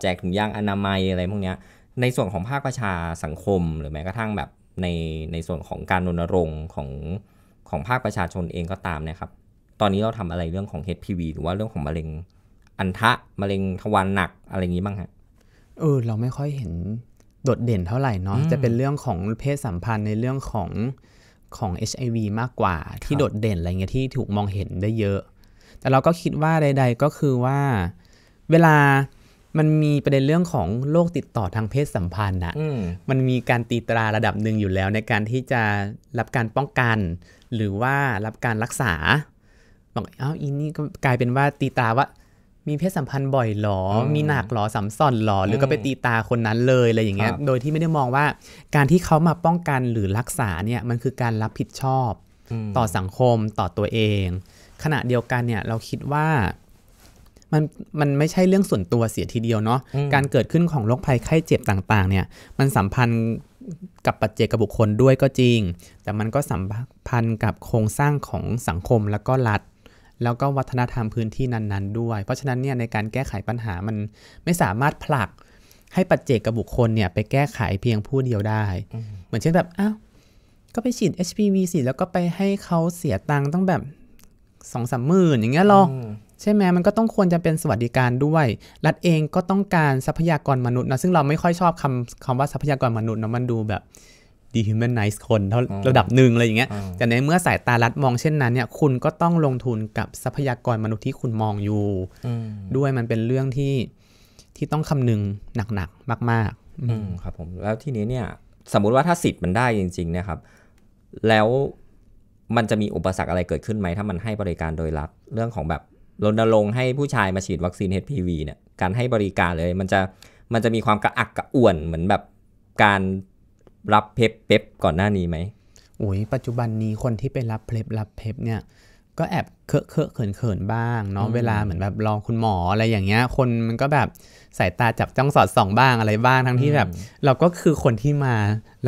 แจกถุงยางอนามัยอะไรพวกนี้ในส่วนของภาคประชาสังคมหรือแม้กระทั่งแบบในในส่วนของการรณรงค์ของของภาคประชาชนเองก็ตามนะครับ ตอนนี้เราทำอะไรเรื่องของ HPV หรือว่าเรื่องของมะเร็งอันทะมะเร็งทวารหนักอะไรอย่างนี้บ้างฮะเออ เราไม่ค่อยเห็นโดดเด่นเท่าไหร่เนาะจะเป็นเรื่องของเพศสัมพันธ์ในเรื่องของของ HIV มากกว่า ที่โดดเด่นอะไรเงี้ยที่ถูกมองเห็นได้เยอะแต่เราก็คิดว่าใด ๆก็คือว่าเวลามันมีประเด็นเรื่องของโรคติดต่อทางเพศสัมพันธ์นะมันมีการตีตราระดับหนึ่งอยู่แล้วในการที่จะรับการป้องกัน หรือว่ารับการรักษา บอกเอ้าอีนี่ก็กลายเป็นว่าตีตราว่า มีเพศสัมพันธ์บ่อยหรอ มีหนักหรอสัมส่อนหรอ หรือก็ไปตีตาคนนั้นเลยอะไรอย่างเงี้ยโดยที่ไม่ได้มองว่าการที่เขามาป้องกันหรือรักษาเนี่ยมันคือการรับผิดชอบต่อสังคมต่อตัวเองขณะเดียวกันเนี่ย เราคิดว่า มันมันไม่ใช่เรื่องส่วนตัวเสียทีเดียวเนาะการเกิดขึ้นของโรคภัยไข้เจ็บต่างๆ เนี่ยมันสัมพันธ์กับปัจเจกบุคคลด้วยก็จริง แต่มันก็สัมพันธ์กับโครงสร้างของสังคมแล้วก็รัฐแล้วก็วัฒนธรรมพื้นที่นั้น ๆด้วย เพราะฉะนั้นเนี่ยในการแก้ไขปัญหามันไม่สามารถผลัก ให้ปัจเจกบุคคลเนี่ยไปแก้ไขเพียงผู้เดียวได้ เหมือนเช่นแบบอ้าวก็ไปฉีด HPV สิแล้วก็ไปให้เขาเสียตังค์ต้องแบบสองสามหมื่นอย่างเงี้ยหรอกใช่ไหมมันก็ต้องควรจะเป็นสวัสดิการด้วย รัฐเองก็ต้องการทรัพยากรมนุษย์นะซึ่งเราไม่ค่อยชอบคำคำว่าทรัพยากรมนุษย์นะมันดูแบบดีฮิวแมนไนซ์คนเท่าระดับหนึ่งอะไรอย่างเงี้ย แต่ในเมื่อสายตารัฐมองเช่นนั้นเนี่ยคุณก็ต้องลงทุนกับทรัพยากรมนุษย์ที่คุณมองอยู่ด้วยมันเป็นเรื่องที่ที่ต้องคำนึงหนัก ๆ มาก ๆ อืมครับผมแล้วทีนี้เนี่ยสมมุติว่าถ้าสิทธิ์มันได้จริง ๆนะครับ แล้วมันจะมีอุปสรรคอะไรเกิดขึ้นไหมถ้ามันให้บริการโดยรัฐเรื่องของแบบรณรงค์ให้ผู้ชายมาฉีดวัคซีน HPV เนี่ยการให้บริการเลย มันจะมันจะมีความกระอักกระอ่วนเหมือนแบบการรับเพปเพปก่อนหน้านี้ไหมโอ้ยปัจจุบันนี้คนที่ไปรับเพปรับเพปเนี่ยก็แอบเคอะเคอะเขินเขินบ้างเนาะเวลาเหมือนแบบรองคุณหมออะไรอย่างเงี้ยคนมันก็แบบสายตาจับจ้องสอดส่อง บ้างอะไรบ้างทั้งที่แบบเราก็คือคนที่มา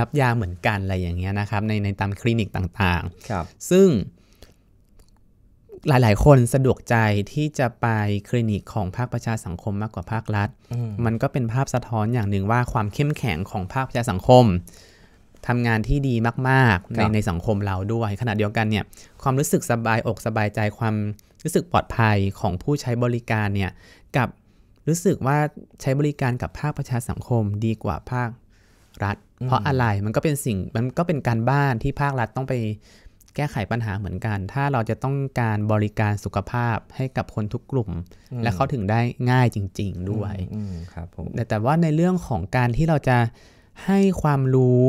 รับยาเหมือนกันอะไรอย่างเงี้ยนะครับในในตามคลินิกต่างๆ ครับซึ่ง หลาย ๆ คนสะดวกใจที่จะไปคลินิกของภาคประชาสังคมมากกว่าภาครัฐ มันก็เป็นภาพสะท้อนอย่างหนึ่งว่าความเข้มแข็งของภาคประชาสังคมทำงานที่ดีมากๆในในสังคมเราด้วย ขณะเดียวกันเนี่ย ความรู้สึกสบาย อก สบายใจความรู้สึกปลอดภัยของผู้ใช้บริการเนี่ยกับรู้สึกว่าใช้บริการกับภาคประชาสังคมดีกว่าภาครัฐ เพราะอะไรมันก็เป็นสิ่งมันก็เป็นการบ้านที่ภาครัฐต้องไปแก้ไขปัญหาเหมือนกัน ถ้าเราจะต้องการบริการสุขภาพให้กับคนทุกกลุ่ม และเข้าถึงได้ง่ายจริง ๆ ด้วยแต่ว่าในเรื่องของการที่เราจะให้ความรู้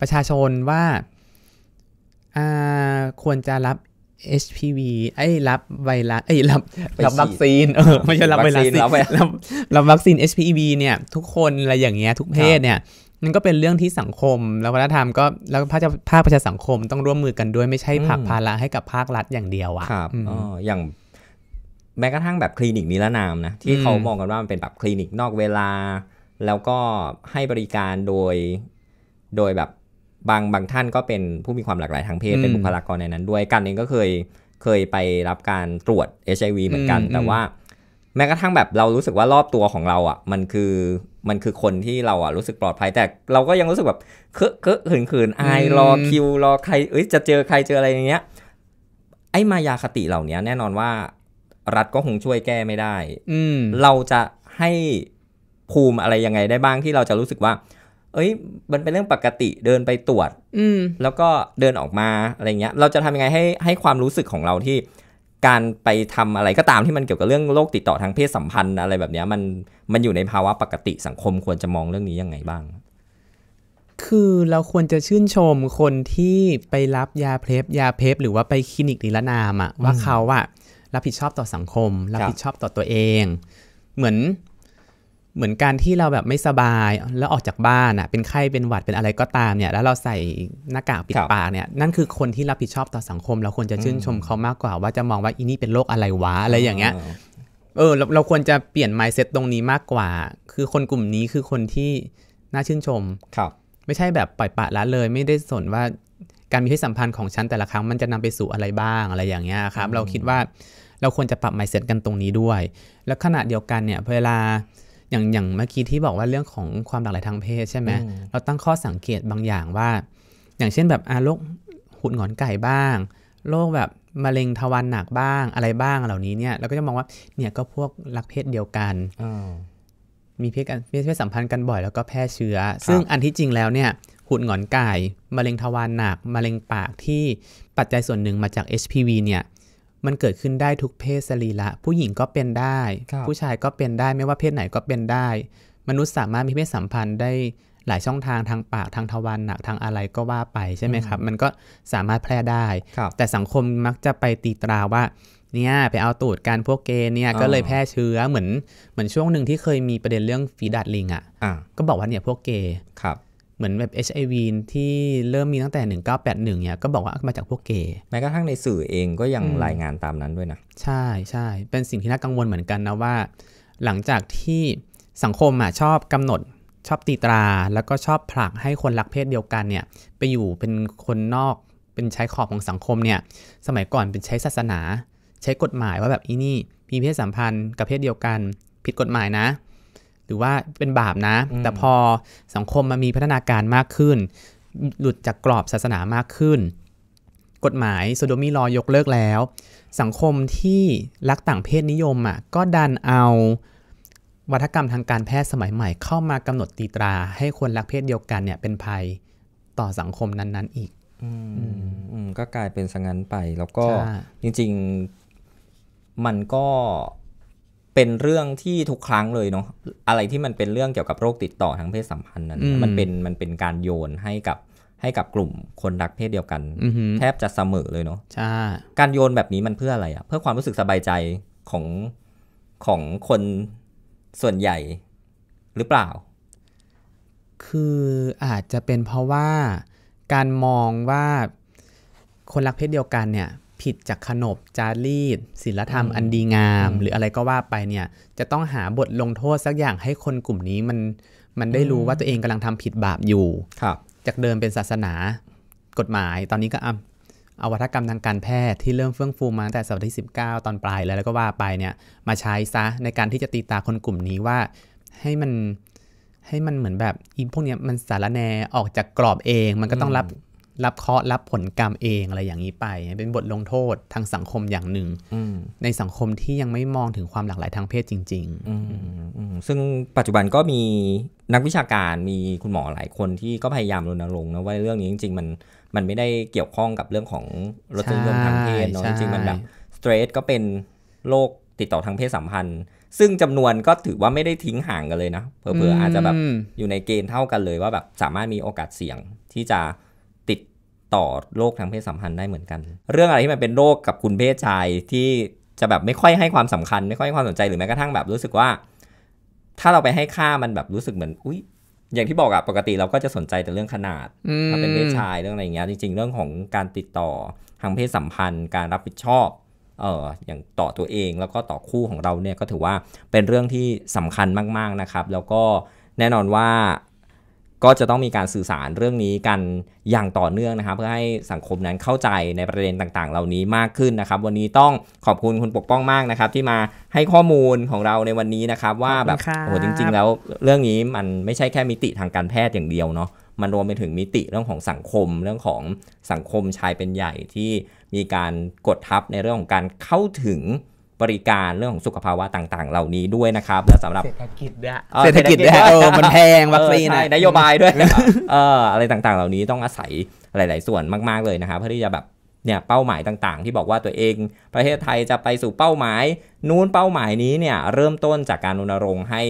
ประชาชนว่าควรจะรับ HPV ไอ้ รับไวรัสไอ้รับรับวัคซีนเออไม่ใช่รับไวรัสรับรับวัคซีน HPV เนี่ย ทุกคนอะไรอย่างเงี้ยทุกเพศเนี่ยมันก็เป็นเรื่องที่สังคมแล้ววัฒนธรรมก็แล้วภาคภาคประชาสังคม ต้องร่วมมือกันด้วยไม่ใช่ผักภาระให้กับภาครัฐอย่างเดียวอะครับอ๋ออย่างแม้กระทั่งแบบคลินิกนิรนามนะ ที่เขามองกันว่ามันเป็นแบบคลินิกนอกเวลา แล้วก็ให้บริการโดยโดยแบบบางบางท่านก็เป็นผู้มีความหลากหลายทางเพศเป็นบุคลากรในนั้นด้วยกันเองก็เคยเคยไปรับการตรวจ HIV เหมือนกัน แต่ว่าแม้กระทั่งแบบเรารู้สึกว่ารอบตัวของเราอ่ะ มันคือมันคือคนที่เราอ่ะรู้สึกปลอดภัย แต่เราก็ยังรู้สึกแบบเคอะเคอะขืนๆอายรอคิวรอใคร เอ้ยจะเจอใครเจออะไรอย่างเงี้ยไอ้มายาคติเหล่านี้แน่นอนว่ารัฐก็คงช่วยแก้ไม่ได้ อืเราจะให้ภูมิอะไรยังไงได้บ้างที่เราจะรู้สึกว่าเอ้ย มันเป็นเรื่องปกติเดินไปตรวจ อืแล้วก็เดินออกมาอะไรเงี้ย เราจะทำยังไงให้ให้ความรู้สึกของเราที่การไปทำอะไรก็ตามที่มันเกี่ยวกับเรื่องโรคติดต่อทางเพศสัมพันธ์อะไรแบบนี้มันมันอยู่ในภาวะ ปกติสังคมควรจะมองเรื่องนี้ยังไงบ้างคือเราควรจะชื่นชมคนที่ไปรับยาเพลฟยาเพลฟหรือว่าไปคลินิกนิรนามอะว่าเขาอะรับผิดชอบต่อสังคม รับผิดชอบต่อตัวเอง เหมือนเหมือนการที่เราแบบไม่สบายแล้วออกจากบ้านอ่ะเป็นไข้ เป็นหวัดเป็นอะไรก็ตามเนี่ยแล้วเราใส่หน้ากากปิดปากเนี่ยนั่นคือคนที่รับผิดชอบต่อสังคม เราควรจะชื่นชมเขามากกว่า ว่าจะมองว่าอีนี่เป็นโรคอะไรวะอะไรอย่างเงี้ยเออเราเราควรจะเปลี่ยนไม n ์เซ t ตรงนี้มากกว่า คือคนกลุ่มนี้คือคนที่น่าชื่นชมครับ ไม่ใช่แบบปล่อยปะละเลย ไม่ได้สนว่าการมีเพศสัมพันธ์ของฉันแต่ละครั้งมันจะนำไปสู่อะไรบ้างอะไรอย่างเงี้ยครับเราคิดว่าเราควรจะปรับไม n d s e ตกันตรงนี้ด้วย แล้วขณะเดียวกันเนี่ยเวลาอย่างอย่างเมื่อกี้ที่บอกว่าเรื่องของความหลากหลายทางเพศใช่ไหมเราตั้งข้อสังเกตบางอย่างว่า อย่างเช่นแบบอาโรคหุ่นหงอนไก่บ้างโรคแบบมะเร็งทวารหนักบ้างอะไรบ้างเหล่านี้เนี่ยเราก็จะมองว่าเนี่ยก็พวกรักเพศเดียวกัน มีเพศกันมีเพศสัมพันธ์กันบ่อย แล้วก็แพร่เชื้อ ซึ่งอันที่จริงแล้วเนี่ยหุ่นหงอนไก่มะเร็งทวารหนักมะเร็งปากที่ปัจจัยส่วนหนึ่งมาจาก HPV เนี่ยมันเกิดขึ้นได้ทุกเพศสรีระผู้หญิงก็เป็นได้ผู้ชายก็เป็นได้ไม่ว่าเพศไหนก็เป็นได้ มนุษย์สามารถมีเพศสัมพันธ์ได้หลายช่องทางทางปากทางทวารหนักทางอะไรก็ว่าไปใช่ไหมครับ มันก็สามารถแพร่ได้แต่สังคมมักจะไปตีตราว่า เนี่ยไปเอาตูดการพวกเกย์เนี่ยก็เลยแพร่เชื้อเหมือนเหมือน ช่วงหนึ่งที่เคยมีประเด็นเรื่องฝีดาดลิงอ่ะก็บอกว่าเนี่ยพวกเกย์เหมือนแบบ HIV ที่เริ่มมีตั้งแต่ 1981 เนี่ย ก็บอกว่ามาจากพวกเกย์ แม้กระทั่งในสื่อเองก็ยังรายงานตามนั้นด้วยนะ ใช่ใช่ เป็นสิ่งที่น่ากังวลเหมือนกันนะว่า หลังจากที่สังคมอ่ะชอบกำหนด ชอบตีตราแล้วก็ชอบผลักให้คนรักเพศเดียวกันเนี่ยไปอยู่เป็นคนนอกเป็นใช้ขอบของสังคมเนี่ยสมัยก่อนเป็นใช้ศาสนา ใช้กฎหมายว่าแบบอีนี่มีเพศสัมพันธ์กับเพศเดียวกัน ผิดกฎหมายนะหรือว่าเป็นบาปนะ แต่พอสังคมมันมีพัฒนาการมากขึ้น หลุดจากกรอบศาสนามากขึ้น กฎหมายโซโดมีลอยกเลิกแล้ว สังคมที่รักต่างเพศนิยมอ่ะก็ดันเอา วัฒกรรมทางการแพทย์สมัยใหม่เข้ามากำหนดตีตราให้คนรักเพศเดียวกันเนี่ย เป็นภัยต่อสังคมนั้นๆ อีกอก็กลายเป็นสังนั้นไปแล้วก็จริงๆมันก็เป็นเรื่องที่ทุกครั้งเลยเนาะอะไรที่มันเป็นเรื่องเกี่ยวกับ โรคติดต่อทางเพศสัมพันธ์นั้นมันเป็นมันเป็นการโยนให้กับให้กับกลุ่มคนรักเพศเดียวกันแทบจะเสมอเลยเนาะใช่การโยนแบบนี้มันเพื่ออะไรอะเพื่อความรู้สึกสบายใจของของคนส่วนใหญ่หรือเปล่า คืออาจจะเป็นเพราะว่าการมองว่าคนรักเพศเดียวกันเนี่ยผิดจากขนบ จารีตศิลธรรม อันดีงาม หรืออะไรก็ว่าไปเนี่ย จะต้องหาบทลงโทษสักอย่างให้คนกลุ่มนี้ มันมันได้รู้ว่าตัวเองกำลังทำผิดบาปอยู่ครับจากเดิมเป็นศาสนากฎหมาย ตอนนี้ก็เอาอวัฒกรรมทางการแพทย์ที่เริ่มเฟื่องฟูมาตั้งแต่ศตวรรษที่สิตอนปลายแล้วแล้วก็ว่าไปเนี่ย มาใช้ซะในการที่จะตีตาคนกลุ่มนี้ว่าให้มันให้มันเหมือนแบบอีพวกเนี้ยมันสารแนออกจากกรอบเองมันก็ต้องรับรับเคาะรับผลกรรมเองอะไรอย่างนี้ไปเป็นบทลงโทษทางสังคมอย่างหนึ่งในสังคมที่ยังไม่มองถึงความหลากหลายทางเพศจริงๆซึ่งปัจจุบันก็มีนักวิชาการมีคุณหมอหลายคนที่ก็พยายามรณรงค์นะว่าเรื่องนี้จริง ๆ มันมันไม่ได้เกี่ยวข้องกับเรื่องของรสนิยมทางเพศเนาะจริงๆมันแบบสเตรทก็เป็นโรคติดต่อทางเพศสัมพันธ์ ซึ่งจำนวนก็ถือว่าไม่ได้ทิ้งห่างกันเลยนะเผื่อๆอาจจะแบบอยู่ในเกณฑ์เท่ากันเลยว่าแบบสามารถมีโอกาสเสี่ยงที่จะต่อโรคทางเพศสัมพันธ์ได้เหมือนกัน เรื่องอะไรที่มันเป็นโรคกับคุณเพศชายที่จะแบบไม่ค่อยให้ความสำคัญ ไม่ค่อยให้ความสนใจหรือแม้กระทั่งแบบรู้สึกว่า ถ้าเราไปให้ค่ามันแบบรู้สึกเหมือน อุ้ยอย่างที่บอกอะปกติเราก็จะสนใจแต่เรื่องขนาดถ้าเป็นเพศชายเรื่องอะไรอย่างเงี้ยจริงๆเรื่องของการติดต่อทางเพศสัมพันธ์ การรับผิดชอบ เอออย่างต่อตัวเองแล้วก็ต่อคู่ของเราเนี่ยก็ถือว่าเป็นเรื่องที่สำคัญมาก ๆนะครับ แล้วก็แน่นอนว่าก็จะต้องมีการสื่อสารเรื่องนี้กันอย่างต่อเนื่องนะครับ เพื่อให้สังคมนั้นเข้าใจในประเด็นต่าง ๆ เหล่านี้มากขึ้นนะครับ วันนี้ต้องขอบคุณคุณปกป้องมากนะครับ ที่มาให้ข้อมูลของเราในวันนี้นะครับว่าแบบโอ้จริง ๆ แล้วเรื่องนี้มันไม่ใช่แค่มิติทางการแพทย์อย่างเดียวเนาะมันรวมไปถึงมิติเรื่องของสังคม เรื่องของสังคมชายเป็นใหญ่ที่มีการกดทับในเรื่องของการเข้าถึงบริการเรื่องของสุขภาวะต่าง ๆ เหล่านี้ด้วยนะครับและสำหรับเศรษฐกิจด้วยเศรษฐกิจด้วยเออมันแพงวัคซีนนโยบายด้วยเอออะไรต่างๆ เหล่านี้ต้องอาศัยหลาย ๆ ส่วนมากๆเลยนะครับ เพื่อที่จะแบบเนี่ยเป้าหมายต่างๆ ที่บอกว่าตัวเอง ประเทศไทยจะไปสู่เป้าหมาย นู้นเป้าหมายนี้เนี่ยเริ่มต้นจากการรณรงค์ให้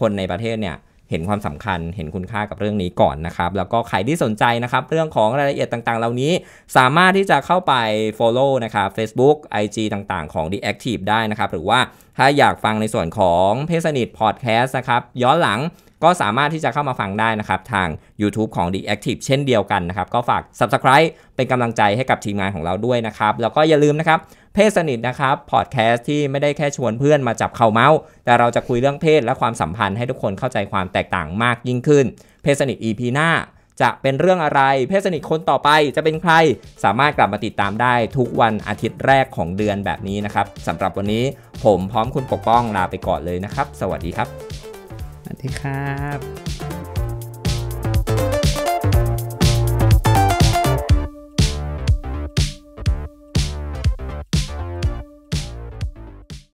คนในประเทศเนี่ยห็นความสำคัญเห็นคุณค่ากับเรื่องนี้ก่อนนะครับ แล้วก็ใครที่สนใจนะครับ เรื่องของรายละเอียดต่าง ๆ เหล่านี้ สามารถที่จะเข้าไป follow นะครับ Facebook IG ต่างๆ ของ The Active ได้นะครับ หรือว่าถ้าอยากฟังในส่วนของเพศนิทพอดแคสต์นะครับ ย้อนหลังก็สามารถที่จะเข้ามาฟังได้นะครับ ทาง YouTube ของ The Active เช่นเดียวกันนะครับ ก็ฝาก Subscribe เป็นกำลังใจให้กับทีมงานของเราด้วยนะครับ แล้วก็อย่าลืมนะครับ เพศสนิทนะครับ พอดแคสต์ที่ไม่ได้แค่ชวนเพื่อนมาจับเข่าเมาส์ แต่เราจะคุยเรื่องเพศและความสัมพันธ์ให้ทุกคนเข้าใจความแตกต่างมากยิ่งขึ้น เพศสนิท EP หน้าจะเป็นเรื่องอะไรเพศสนิทคนต่อไปจะเป็นใครสามารถกลับมาติดตามได้ทุกวันอาทิตย์แรกของเดือนแบบนี้นะครับสำหรับวันนี้ผมพร้อมคุณปกป้องลาไปก่อนเลยนะครับสวัสดีครับดีครับ